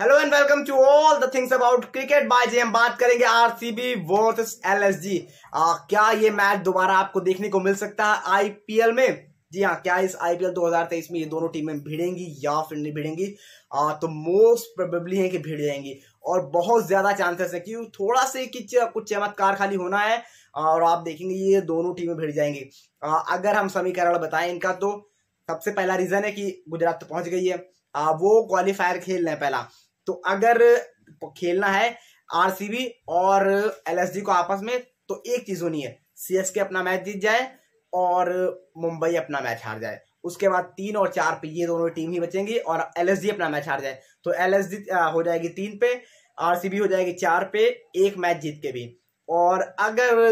hello and welcome to all the things about cricket by जी हम बात करेंगे आरसीबी वर्सेस एलएसजी क्या ये मैच दोबारा आपको देखने को मिल सकता है आईपीएल में जी हाँ क्या इस आईपीएल 2023 में ये दोनों टीमें भिड़ेंगी या फिर नहीं भिड़ेंगी आ, तो मोस्ट प्रोबेबली है कि भिड़ जाएंगी और बहुत ज्यादा चांसेस है क्योंकि थोड़ा से कुछ चमत्कार खाली होना है और आप देखेंगे ये दोनों टीमें भिड़ जाएंगी आ, अगर हम समीकरण बताएं इनका तो सबसे पहला रीजन है कि गुजरात तो पहुंच गई है आ, वो क्वालिफायर खेल रहे हैं पहला तो अगर खेलना है आरसीबी और एलएसडी को आपस में तो एक चीज होनी है सीएसके अपना मैच जीत जाए और मुंबई अपना मैच हार जाए उसके बाद तीन और चार पे ये दोनों टीम ही बचेंगी और एलएसडी अपना मैच हार जाए तो एलएसडी हो जाएगी तीन पे आरसीबी हो जाएगी चार पे एक मैच जीत के भी और अगर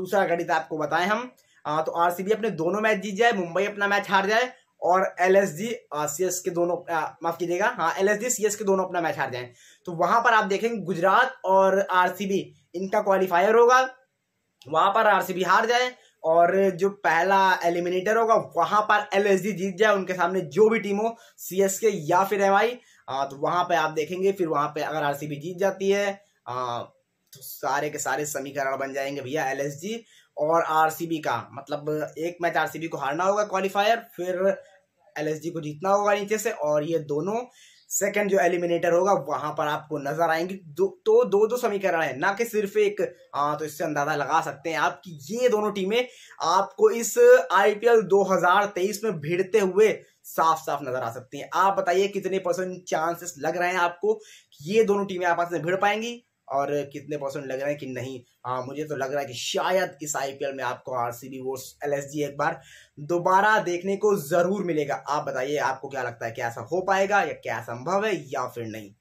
दूसरा गणित आपको बताएं हम आ, तो आरसीबी अपने दोनों मैच जीत जाए मुंबई अपना मैच हार जाए और एल एस जी एस के दोनों uh, माफ कीजिएगा हाँ L S D C S के दोनों अपना मैच हार जाए तो वहां पर आप देखेंगे गुजरात और आरसीबी इनका क्वालिफायर होगा वहां पर आरसीबी हार जाए और जो पहला एलिमिनेटर होगा वहां पर एल एस डी जीत जाए उनके सामने जो भी टीम हो सी एस के या फिर एम आई हाँ, तो वहां पर आप देखेंगे फिर वहां पर अगर आरसीबी जीत जाती है आ, हाँ, तो सारे के सारे समीकरण बन जाएंगे भैया एल और आरसीबी का मतलब एक मैच आरसीबी को हारना होगा क्वालिफायर फिर एल को जीतना होगा नीचे से और ये दोनों सेकेंड जो एलिमिनेटर होगा वहां पर आपको नजर आएंगे दो तो दो दो समीकरण है ना कि सिर्फ एक हाँ तो इससे अंदाजा लगा सकते हैं आप ये दोनों टीमें आपको इस आईपीएल 2023 में भिड़ते हुए साफ साफ नजर आ सकती हैं आप बताइए कितने परसेंट चांसेस लग रहे हैं आपको ये दोनों टीमें आपस में भिड़ पाएंगी और कितने परसेंट लग रहे हैं कि नहीं हाँ मुझे तो लग रहा है कि शायद इस आईपीएल में आपको आरसीबी वो एलएसजी एक बार दोबारा देखने को जरूर मिलेगा आप बताइए आपको क्या लगता है क्या ऐसा हो पाएगा या क्या संभव है या फिर नहीं